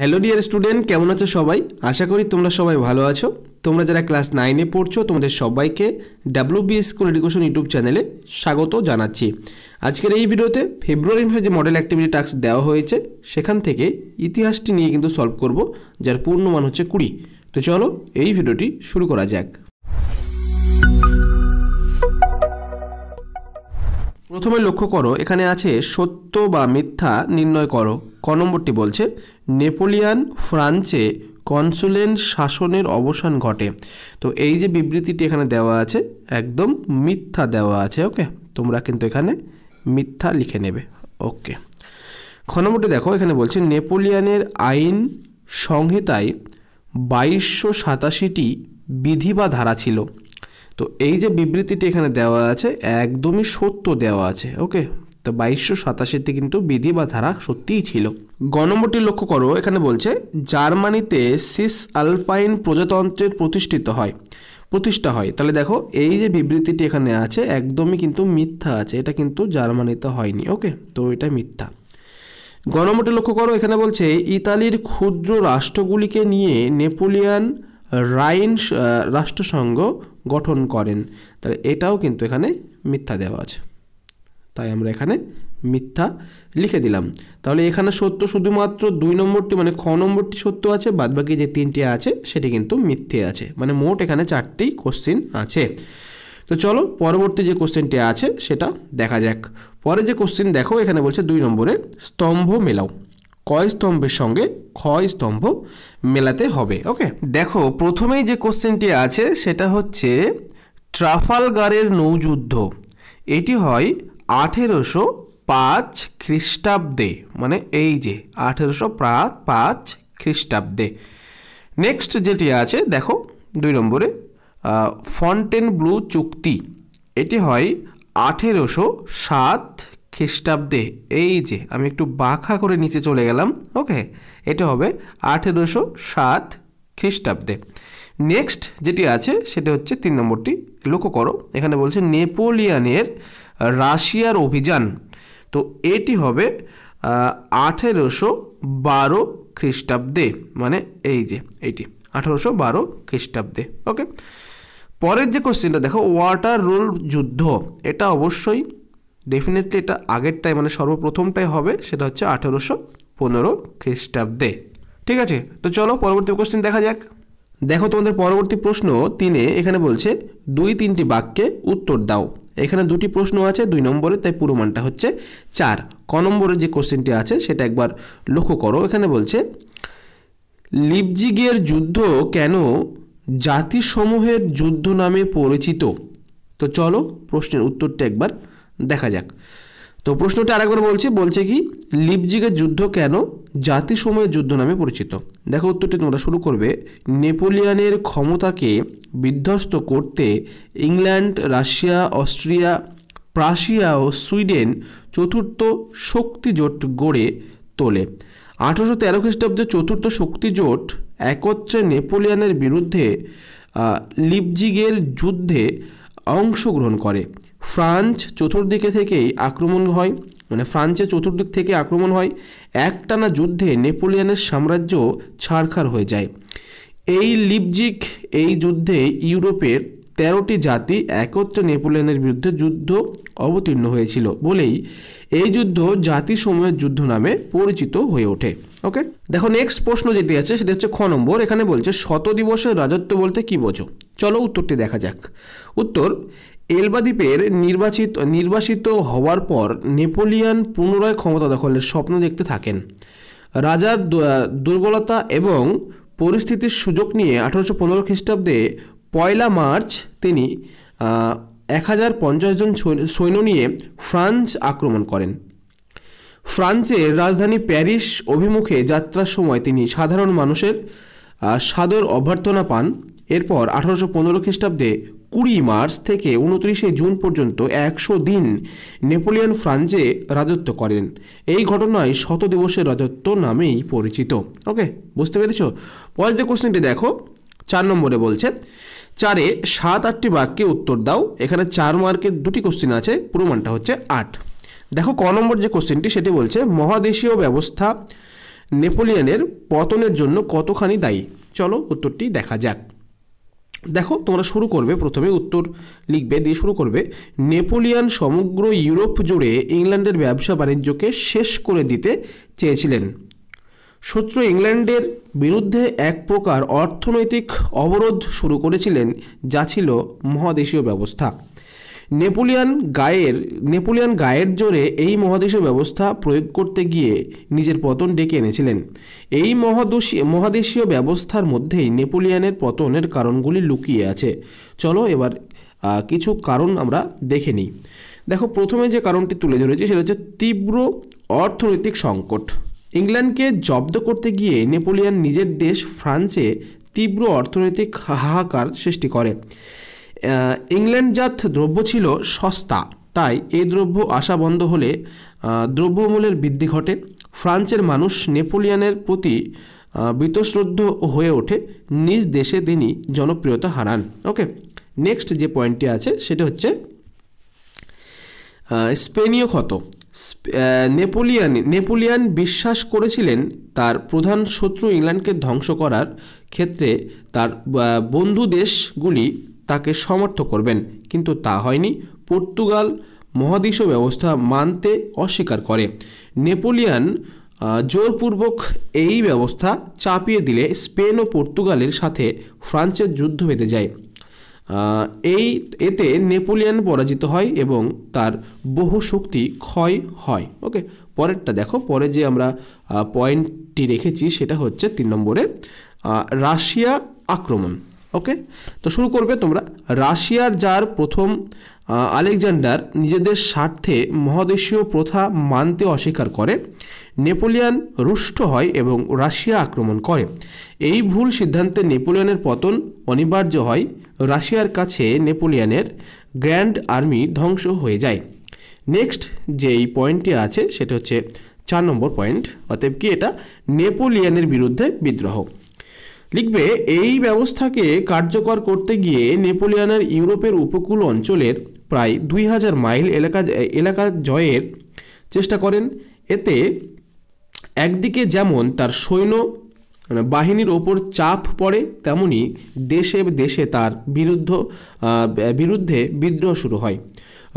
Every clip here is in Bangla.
হ্যালো ডিয়ার স্টুডেন্ট কেমন আছো সবাই আশা করি তোমরা সবাই ভালো আছো তোমরা যারা ক্লাস নাইনে পড়ছো তোমাদের সবাইকে বি স্কুল এডুকেশন ইউটিউব চ্যানেলে স্বাগত জানাচ্ছি আজকের এই ভিডিওতে ফেব্রুয়ারি মাসে যে মডেল অ্যাক্টিভিটি টাস্ক দেওয়া হয়েছে সেখান থেকে ইতিহাসটি নিয়ে কিন্তু সলভ করব যার পূর্ণ মান হচ্ছে কুড়ি তো চলো এই ভিডিওটি শুরু করা যাক প্রথমে লক্ষ্য করো এখানে আছে সত্য বা মিথ্যা নির্ণয় করো ক নম্বরটি বলছে নেপোলিয়ান ফ্রান্সে কনসুলেন শাসনের অবসান ঘটে তো এই যে বিবৃতিটি এখানে দেওয়া আছে একদম মিথ্যা দেওয়া আছে ওকে তোমরা কিন্তু এখানে মিথ্যা লিখে নেবে ওকে খ নম্বরটি দেখো এখানে বলছে নেপোলিয়ানের আইন সংহিতায় বাইশশো সাতাশিটি বিধি বা ধারা ছিল তো এই যে বিবৃতিটি এখানে দেওয়া আছে একদমই সত্য দেওয়া আছে ওকে তো বাইশশো সাতাশিতে কিন্তু বিধি বা ধারা সত্যিই ছিল গণমটি লক্ষ্য করো এখানে বলছে জার্মানিতে সিস আলফাইন প্রজাতন্ত্রের প্রতিষ্ঠিত হয় প্রতিষ্ঠা হয় তাহলে দেখো এই যে বিবৃতিটি এখানে আছে একদমই কিন্তু মিথ্যা আছে এটা কিন্তু জার্মানিতে হয়নি ওকে তো এটা মিথ্যা গণমটি লক্ষ্য করো এখানে বলছে ইতালির ক্ষুদ্র রাষ্ট্রগুলিকে নিয়ে নেপোলিয়ান রাইন রাষ্ট্রসংঘ গঠন করেন তাহলে এটাও কিন্তু এখানে মিথ্যা দেওয়া আছে তাই আমরা এখানে মিথ্যা লিখে দিলাম তাহলে এখানে সত্য শুধুমাত্র দুই নম্বরটি মানে খ নম্বরটি সত্য আছে বাদবাকি যে তিনটি আছে সেটি কিন্তু মিথ্যে আছে মানে মোট এখানে চারটি কোশ্চিন আছে তো চলো পরবর্তী যে কোশ্চেনটি আছে সেটা দেখা যাক পরে যে কোশ্চেন দেখো এখানে বলছে দুই নম্বরে স্তম্ভ মেলাও কয় স্তম্ভের সঙ্গে ক্ষয় স্তম্ভ মেলাতে হবে ওকে দেখো প্রথমেই যে কোশ্চেনটি আছে সেটা হচ্ছে ট্রাফালগারের নৌযুদ্ধ এটি হয় আঠেরোশো পাঁচ খ্রিস্টাব্দে মানে এই যে আঠেরোশো পাঁচ খ্রিস্টাব্দে নেক্সট যেটি আছে দেখো দুই নম্বরে ফন্টেন ব্লু চুক্তি এটি হয় আঠেরোশো সাত খ্রিস্টাব্দে এই যে আমি একটু বাঁকা করে নিচে চলে গেলাম ওকে এটা হবে আঠেরোশো সাত খ্রিস্টাব্দে নেক্সট যেটি আছে সেটি হচ্ছে তিন নম্বরটি লক্ষ্য করো এখানে বলছে নেপোলিয়ানের রাশিয়ার অভিযান তো এটি হবে আঠেরোশো বারো খ্রিস্টাব্দে মানে এই যে এইটি আঠেরোশো বারো খ্রিস্টাব্দে ওকে পরের যে কোশ্চেনটা দেখো ওয়াটার রোল যুদ্ধ এটা অবশ্যই ডেফিনেটলি এটা আগেরটাই মানে সর্বপ্রথমটাই হবে সেটা হচ্ছে আঠেরোশো পনেরো খ্রিস্টাব্দে ঠিক আছে তো চলো পরবর্তী কোশ্চেন দেখা যাক দেখো তোমাদের পরবর্তী প্রশ্ন তিনে এখানে বলছে দুই তিনটি বাক্যে উত্তর দাও এখানে দুটি প্রশ্ন আছে দুই নম্বরে তাই পুরো মানটা হচ্ছে চার ক নম্বরে যে কোশ্চেনটি আছে সেটা একবার লক্ষ্য করো এখানে বলছে লিপজিগের যুদ্ধ কেন জাতিসমূহের যুদ্ধ নামে পরিচিত তো চলো প্রশ্নের উত্তরটা একবার দেখা যাক তো প্রশ্নটি আরেকবার বলছি বলছে কি লিপজিগের যুদ্ধ কেন জাতিসমূহের যুদ্ধ নামে পরিচিত দেখো উত্তরটি তোমরা শুরু করবে নেপোলিয়ানের ক্ষমতাকে বিধ্বস্ত করতে ইংল্যান্ড রাশিয়া অস্ট্রিয়া প্রাশিয়া ও সুইডেন চতুর্থ শক্তি জোট গড়ে তোলে আঠেরোশো তেরো খ্রিস্টাব্দে চতুর্থ শক্তি জোট একত্রে নেপোলিয়ানের বিরুদ্ধে লিপজিগের যুদ্ধে অংশগ্রহণ করে ফ্রান্স চতুর্দিকে থেকেই আক্রমণ হয় মানে ফ্রান্সে চতুর্দিক থেকে আক্রমণ হয় একটানা যুদ্ধে নেপোলিয়ানের সাম্রাজ্য ছাড়খার হয়ে যায় এই লিপজিক এই যুদ্ধে ইউরোপের তেরোটি জাতি একত্রে নেপোলিয়ানের বিরুদ্ধে যুদ্ধ অবতীর্ণ হয়েছিল বলেই এই যুদ্ধ জাতিসমূহের যুদ্ধ নামে পরিচিত হয়ে ওঠে ওকে দেখো নেক্সট প্রশ্ন যেটি আছে সেটা হচ্ছে খ নম্বর এখানে বলছে শত দিবসের রাজত্ব বলতে কি বোঝো চলো উত্তরটি দেখা যাক উত্তর এলবা দ্বীপের নির্বাচিত নির্বাসিত হওয়ার পর নেপোলিয়ান পুনরায় ক্ষমতা দখলের স্বপ্ন দেখতে থাকেন রাজার দুর্বলতা এবং পরিস্থিতির সুযোগ নিয়ে আঠারোশো পনেরো খ্রিস্টাব্দে পয়লা মার্চ তিনি এক হাজার পঞ্চাশ জন সৈন্য নিয়ে ফ্রান্স আক্রমণ করেন ফ্রান্সের রাজধানী প্যারিস অভিমুখে যাত্রার সময় তিনি সাধারণ মানুষের সাদর অভ্যর্থনা পান এরপর আঠারোশো পনেরো খ্রিস্টাব্দে কুড়ি মার্চ থেকে উনত্রিশে জুন পর্যন্ত একশো দিন নেপোলিয়ান ফ্রান্সে রাজত্ব করেন এই ঘটনায় শত দিবসের রাজত্ব নামেই পরিচিত ওকে বুঝতে পেরেছ পরের যে কোশ্চেনটি দেখো চার নম্বরে বলছে চারে সাত আটটি বাক্যে উত্তর দাও এখানে চার মার্কের দুটি কোশ্চেন আছে প্রমাণটা হচ্ছে আট দেখো ক নম্বর যে কোশ্চেনটি সেটি বলছে মহাদেশীয় ব্যবস্থা নেপোলিয়নের পতনের জন্য কতখানি দায়ী চলো উত্তরটি দেখা যাক দেখো তোমরা শুরু করবে প্রথমে উত্তর লিখবে দিয়ে শুরু করবে নেপোলিয়ান সমগ্র ইউরোপ জুড়ে ইংল্যান্ডের ব্যবসা বাণিজ্যকে শেষ করে দিতে চেয়েছিলেন শত্রু ইংল্যান্ডের বিরুদ্ধে এক প্রকার অর্থনৈতিক অবরোধ শুরু করেছিলেন যা ছিল মহাদেশীয় ব্যবস্থা নেপোলিয়ান গায়ের নেপোলিয়ান গায়ের জোরে এই মহাদেশীয় ব্যবস্থা প্রয়োগ করতে গিয়ে নিজের পতন ডেকে এনেছিলেন এই মহাদেশীয় মহাদেশীয় ব্যবস্থার মধ্যেই নেপোলিয়ানের পতনের কারণগুলি লুকিয়ে আছে চলো এবার কিছু কারণ আমরা দেখে নিই দেখো প্রথমে যে কারণটি তুলে ধরেছি সেটা হচ্ছে তীব্র অর্থনৈতিক সংকট ইংল্যান্ডকে জব্দ করতে গিয়ে নেপোলিয়ান নিজের দেশ ফ্রান্সে তীব্র অর্থনৈতিক হাহাকার সৃষ্টি করে ইংল্যান্ডজাত দ্রব্য ছিল সস্তা তাই এই দ্রব্য আসা বন্ধ হলে দ্রব্যমূল্যের বৃদ্ধি ঘটে ফ্রান্সের মানুষ নেপোলিয়ানের প্রতি বিতশ্রদ্ধ হয়ে ওঠে নিজ দেশে তিনি জনপ্রিয়তা হারান ওকে নেক্সট যে পয়েন্টটি আছে সেটা হচ্ছে স্পেনীয় ক্ষত নেপোলিয়ান নেপোলিয়ান বিশ্বাস করেছিলেন তার প্রধান শত্রু ইংল্যান্ডকে ধ্বংস করার ক্ষেত্রে তার বন্ধু দেশগুলি তাকে সমর্থ করবেন কিন্তু তা হয়নি পর্তুগাল মহাদেশ ব্যবস্থা মানতে অস্বীকার করে নেপোলিয়ান জোরপূর্বক এই ব্যবস্থা চাপিয়ে দিলে স্পেন ও পর্তুগালের সাথে ফ্রান্সের যুদ্ধ বেঁধে যায় এই এতে নেপোলিয়ান পরাজিত হয় এবং তার বহু শক্তি ক্ষয় হয় ওকে পরেরটা দেখো পরে যে আমরা পয়েন্টটি রেখেছি সেটা হচ্ছে তিন নম্বরে রাশিয়া আক্রমণ ওকে তো শুরু করবে তোমরা রাশিয়ার যার প্রথম আলেকজান্ডার নিজেদের স্বার্থে মহাদেশীয় প্রথা মানতে অস্বীকার করে নেপোলিয়ান রুষ্ট হয় এবং রাশিয়া আক্রমণ করে এই ভুল সিদ্ধান্তে নেপোলিয়ানের পতন অনিবার্য হয় রাশিয়ার কাছে নেপোলিয়ানের গ্র্যান্ড আর্মি ধ্বংস হয়ে যায় নেক্সট এই পয়েন্টটি আছে সেটা হচ্ছে চার নম্বর পয়েন্ট অতএব কি এটা নেপোলিয়ানের বিরুদ্ধে বিদ্রোহ লিখবে এই ব্যবস্থাকে কার্যকর করতে গিয়ে নেপোলিয়ানের ইউরোপের উপকূল অঞ্চলের প্রায় দুই হাজার মাইল এলাকা এলাকা জয়ের চেষ্টা করেন এতে একদিকে যেমন তার সৈন্য বাহিনীর ওপর চাপ পড়ে তেমনি দেশে দেশে তার বিরুদ্ধ বিরুদ্ধে বিদ্রোহ শুরু হয়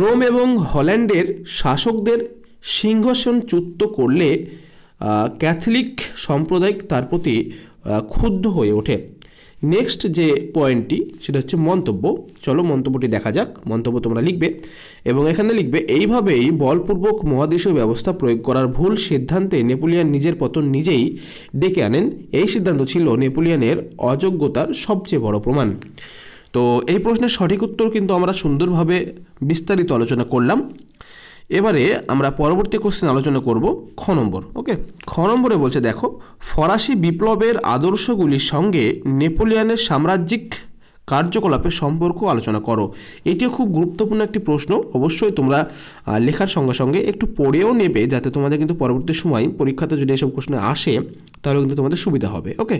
রোম এবং হল্যান্ডের শাসকদের চুক্ত করলে ক্যাথলিক সম্প্রদায় তার প্রতি ক্ষুব্ধ হয়ে ওঠে নেক্সট যে পয়েন্টটি সেটা হচ্ছে মন্তব্য চলো মন্তব্যটি দেখা যাক মন্তব্য তোমরা লিখবে এবং এখানে লিখবে এইভাবেই বলপূর্বক মহাদেশীয় ব্যবস্থা প্রয়োগ করার ভুল সিদ্ধান্তে নেপোলিয়ান নিজের পতন নিজেই ডেকে আনেন এই সিদ্ধান্ত ছিল নেপোলিয়ানের অযোগ্যতার সবচেয়ে বড় প্রমাণ তো এই প্রশ্নের সঠিক উত্তর কিন্তু আমরা সুন্দরভাবে বিস্তারিত আলোচনা করলাম এবারে আমরা পরবর্তী কোশ্চেন আলোচনা করব খ নম্বর ওকে খ নম্বরে বলছে দেখো ফরাসি বিপ্লবের আদর্শগুলির সঙ্গে নেপোলিয়ানের সাম্রাজ্যিক কার্যকলাপের সম্পর্ক আলোচনা করো এটিও খুব গুরুত্বপূর্ণ একটি প্রশ্ন অবশ্যই তোমরা লেখার সঙ্গে সঙ্গে একটু পড়েও নেবে যাতে তোমাদের কিন্তু পরবর্তী সময় পরীক্ষাতে যদি এসব প্রশ্ন আসে তাহলে কিন্তু তোমাদের সুবিধা হবে ওকে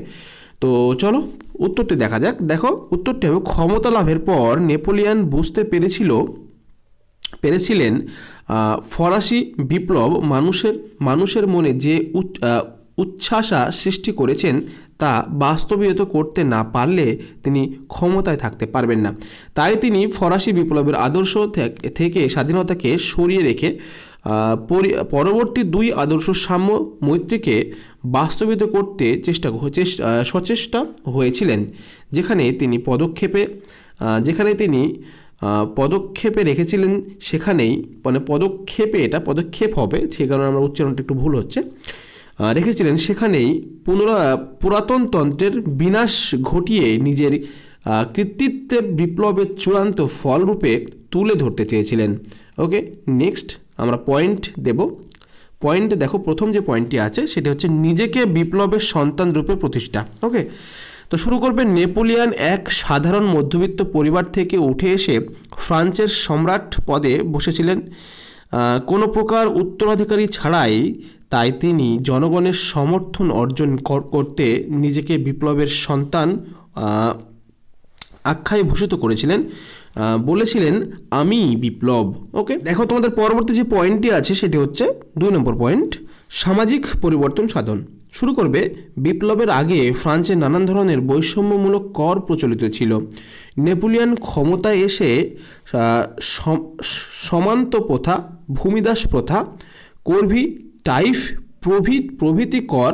তো চলো উত্তরটি দেখা যাক দেখো উত্তরটি হবে ক্ষমতা লাভের পর নেপোলিয়ান বুঝতে পেরেছিল পেরেছিলেন ফরাসি বিপ্লব মানুষের মানুষের মনে যে উচ্ছ্বাসা সৃষ্টি করেছেন তা বাস্তবায়িত করতে না পারলে তিনি ক্ষমতায় থাকতে পারবেন না তাই তিনি ফরাসি বিপ্লবের আদর্শ থেকে স্বাধীনতাকে সরিয়ে রেখে পরবর্তী দুই আদর্শ সাম্য মৈত্রীকে বাস্তবিত করতে চেষ্টা সচেষ্টা হয়েছিলেন যেখানে তিনি পদক্ষেপে যেখানে তিনি পদক্ষেপে রেখেছিলেন সেখানেই মানে পদক্ষেপে এটা পদক্ষেপ হবে সে কারণে আমার উচ্চারণটা একটু ভুল হচ্ছে রেখেছিলেন সেখানেই পুনরা পুরাতন তন্ত্রের বিনাশ ঘটিয়ে নিজের কৃতিত্বের বিপ্লবের চূড়ান্ত ফলরূপে তুলে ধরতে চেয়েছিলেন ওকে নেক্সট আমরা পয়েন্ট দেব পয়েন্টে দেখো প্রথম যে পয়েন্টটি আছে সেটি হচ্ছে নিজেকে বিপ্লবের সন্তান রূপে প্রতিষ্ঠা ওকে তো শুরু করবে নেপোলিয়ান এক সাধারণ মধ্যবিত্ত পরিবার থেকে উঠে এসে ফ্রান্সের সম্রাট পদে বসেছিলেন কোনো প্রকার উত্তরাধিকারী ছাড়াই তাই তিনি জনগণের সমর্থন অর্জন করতে নিজেকে বিপ্লবের সন্তান আখ্যায় ভূষিত করেছিলেন বলেছিলেন আমি বিপ্লব ওকে দেখো তোমাদের পরবর্তী যে পয়েন্টটি আছে সেটি হচ্ছে দুই নম্বর পয়েন্ট সামাজিক পরিবর্তন সাধন শুরু করবে বিপ্লবের আগে ফ্রান্সে নানান ধরনের বৈষম্যমূলক কর প্রচলিত ছিল নেপোলিয়ান ক্ষমতায় এসে সমান্ত প্রথা ভূমিদাস প্রথা কর্ভি টাইফ প্রভৃতি প্রভৃতি কর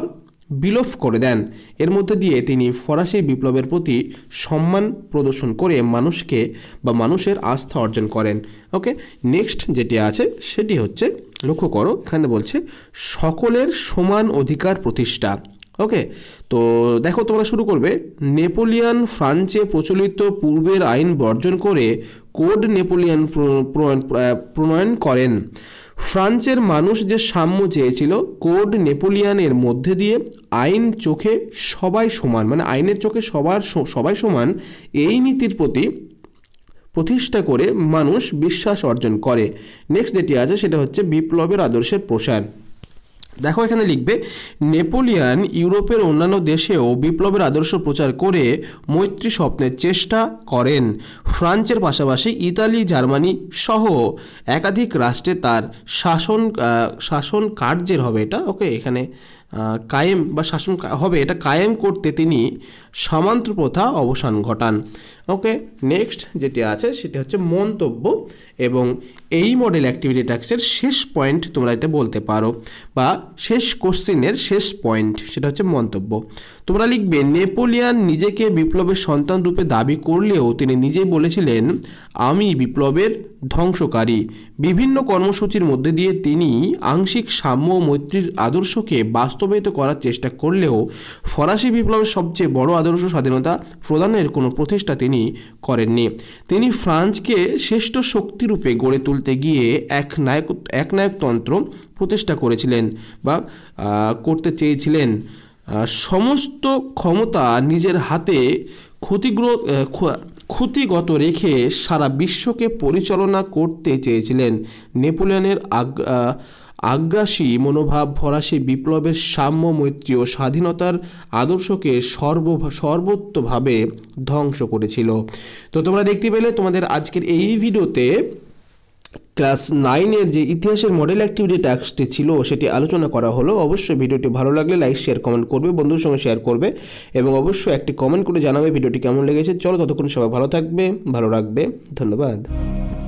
বিলোপ করে দেন এর মধ্যে দিয়ে তিনি ফরাসি বিপ্লবের প্রতি সম্মান প্রদর্শন করে মানুষকে বা মানুষের আস্থা অর্জন করেন ওকে নেক্সট যেটি আছে সেটি হচ্ছে লক্ষ্য করো এখানে বলছে সকলের সমান অধিকার প্রতিষ্ঠা ওকে তো দেখো তোমরা শুরু করবে নেপোলিয়ান ফ্রান্সে প্রচলিত পূর্বের আইন বর্জন করে কোড নেপোলিয়ান প্রণয়ন করেন ফ্রান্সের মানুষ যে সাম্য চেয়েছিল কোড নেপোলিয়ানের মধ্যে দিয়ে আইন চোখে সবাই সমান মানে আইনের চোখে সবার সবাই সমান এই নীতির প্রতি প্রতিষ্ঠা করে মানুষ বিশ্বাস অর্জন করে নেক্সট যেটি আছে সেটা হচ্ছে বিপ্লবের আদর্শের প্রসার দেখো এখানে লিখবে নেপোলিয়ান ইউরোপের অন্যান্য দেশেও বিপ্লবের আদর্শ প্রচার করে মৈত্রী স্বপ্নের চেষ্টা করেন ফ্রান্সের পাশাপাশি ইতালি জার্মানি সহ একাধিক রাষ্ট্রে তার শাসন শাসন কার্যের হবে এটা ওকে এখানে কায়েম বা শাসন হবে এটা কায়েম করতে তিনি সামান্ত প্রথা অবসান ঘটান ওকে নেক্সট যেটি আছে সেটি হচ্ছে মন্তব্য এবং এই মডেল অ্যাক্টিভিটি ট্যাক্সের শেষ পয়েন্ট তোমরা এটা বলতে পারো বা শেষ কোশ্চিনের শেষ পয়েন্ট সেটা হচ্ছে মন্তব্য তোমরা লিখবে নেপোলিয়ান নিজেকে বিপ্লবের সন্তান রূপে দাবি করলেও তিনি নিজেই বলেছিলেন আমি বিপ্লবের ধ্বংসকারী বিভিন্ন কর্মসূচির মধ্যে দিয়ে তিনি আংশিক সাম্য মৈত্রীর আদর্শকে বাস্তবায়িত করার চেষ্টা করলেও ফরাসি বিপ্লবের সবচেয়ে বড় আদর্শ স্বাধীনতা প্রদানের কোনো প্রচেষ্টা তিনি করেননি তিনি ফ্রান্সকে শ্রেষ্ঠ শক্তিরূপে গড়ে তুলতে গিয়ে এক নায়ক একনায়কতন্ত্র প্রতিষ্ঠা করেছিলেন বা করতে চেয়েছিলেন সমস্ত ক্ষমতা নিজের হাতে ক্ষতিগ্র ক্ষতিগত রেখে সারা বিশ্বকে পরিচালনা করতে চেয়েছিলেন নেপোলিয়নের আগ্রাসী মনোভাব ফরাসি বিপ্লবের সাম্য মৈত্রী ও স্বাধীনতার আদর্শকে সর্ব সর্বোত্তভাবে ধ্বংস করেছিল তো তোমরা দেখতে পেলে তোমাদের আজকের এই ভিডিওতে ক্লাস নাইনের যে ইতিহাসের মডেল অ্যাক্টিভিটি টাস্কটি ছিল সেটি আলোচনা করা হলো অবশ্যই ভিডিওটি ভালো লাগলে লাইক শেয়ার কমেন্ট করবে বন্ধুর সঙ্গে শেয়ার করবে এবং অবশ্যই একটি কমেন্ট করে জানাবে ভিডিওটি কেমন লেগেছে চলো ততক্ষণ সবাই ভালো থাকবে ভালো রাখবে ধন্যবাদ